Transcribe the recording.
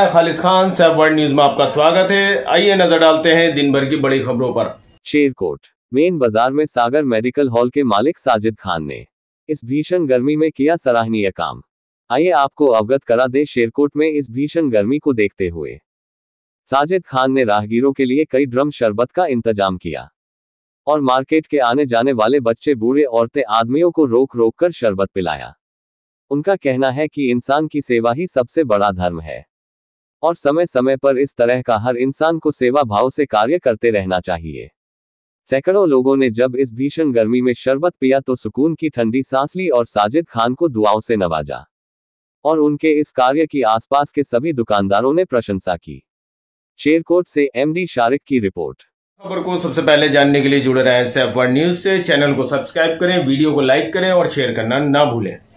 है Khalid Khan Saif world news में आपका स्वागत है आइए नजर डालते हैं दिन भर की बड़ी खबरों पर शेरकोट मेन बाजार में सागर मेडिकल हॉल के मालिक साजिद खान ने इस भीषण गर्मी में किया सराहनीय काम आइए आपको अवगत करा दे शेरकोट में इस भीषण गर्मी को देखते हुए साजिद खान ने राहगीरों के लिए कई ड्रम शरबत का इंतजाम किया और मार्केट के आने जाने वाले बच्चे बूढ़े औरतें आदमियों को रोक रोक कर शरबत पिलाया उनका कहना है कि इंसान की सेवा ही सबसे बड़ा धर्म है और समय समय पर इस तरह का हर इंसान को सेवा भाव से कार्य करते रहना चाहिए सैकड़ों लोगों ने जब इस भीषण गर्मी में शरबत पिया तो सुकून की ठंडी सांस ली और साजिद खान को दुआओं से नवाजा और उनके इस कार्य की आसपास के सभी दुकानदारों ने प्रशंसा की शेरकोट से एमडी शारिक की रिपोर्ट खबर को सबसे पहले जानने के लिए जुड़े रहे न्यूज से चैनल को सब्सक्राइब करें वीडियो को लाइक करें और शेयर करना ना भूलें